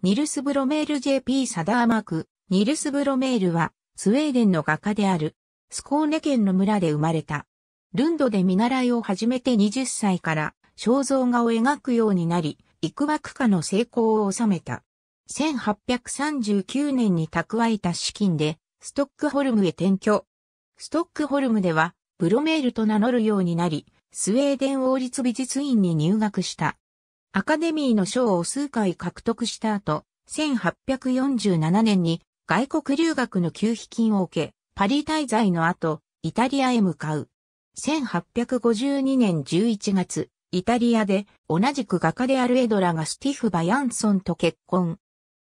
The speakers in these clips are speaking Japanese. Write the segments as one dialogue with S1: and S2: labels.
S1: ニ
S2: ルス・ブロメール JP サダーマーク、ニルス・ブロメールは、スウェーデンの画家である、スコーネ県の村で生まれた。ルンドで見習いを始めて20歳から、肖像画を描くようになり、幾枠化の成功を収めた。1839年に蓄えた資金で、ストックホルムへ転居。ストックホルムでは、ブロメールと名乗るようになり、スウェーデン王立美術院に入学した。アカデミーの賞を数回獲得した後、1847年に外国留学の給付金を受け、パリ滞在の後、イタリアへ向かう。1852年11月、イタリアで同じく画家であるエドラがスティフ・バヤンソンと結婚。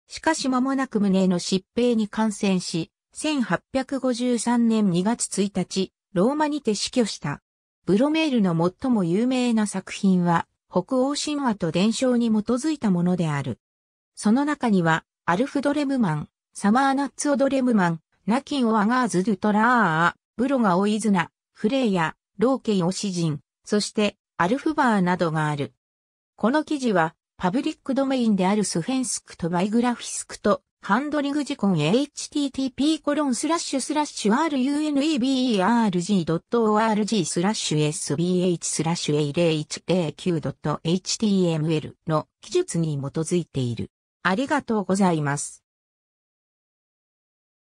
S2: しかし間もなく胸の疾病に感染し、1853年2月1日、ローマにて死去した。ブロメールの最も有名な作品は、北欧神話と伝承に基づいたものである。その中には、アルフドレムマン、サマーナッツオドレムマン、ナキンオアガーズドゥトラー、ブロガオイズナ、フレイヤ、ローケイオシジン、そしてアルフバーなどがある。この記事は、パブリックドメインであるスフェンスクとバイグラフィスクとハンドリングコン http コロンスラッシュスラッシュ runeberg.org スラッシュ sbh スラッシュ a0109.html の記述に基づいている。ありが
S1: とうございます。